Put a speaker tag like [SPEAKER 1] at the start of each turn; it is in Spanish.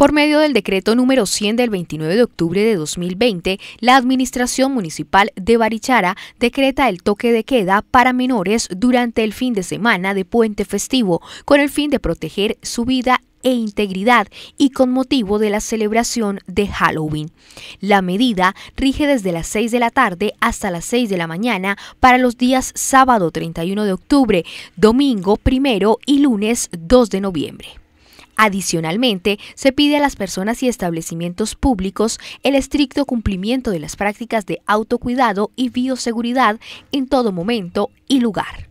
[SPEAKER 1] Por medio del decreto número 100 del 29 de octubre de 2020, la Administración Municipal de Barichara decreta el toque de queda para menores durante el fin de semana de puente festivo, con el fin de proteger su vida e integridad y con motivo de la celebración de Halloween. La medida rige desde las 6 de la tarde hasta las 6 de la mañana para los días sábado 31 de octubre, domingo 1 y lunes 2 de noviembre. Adicionalmente, se pide a las personas y establecimientos públicos el estricto cumplimiento de las prácticas de autocuidado y bioseguridad en todo momento y lugar.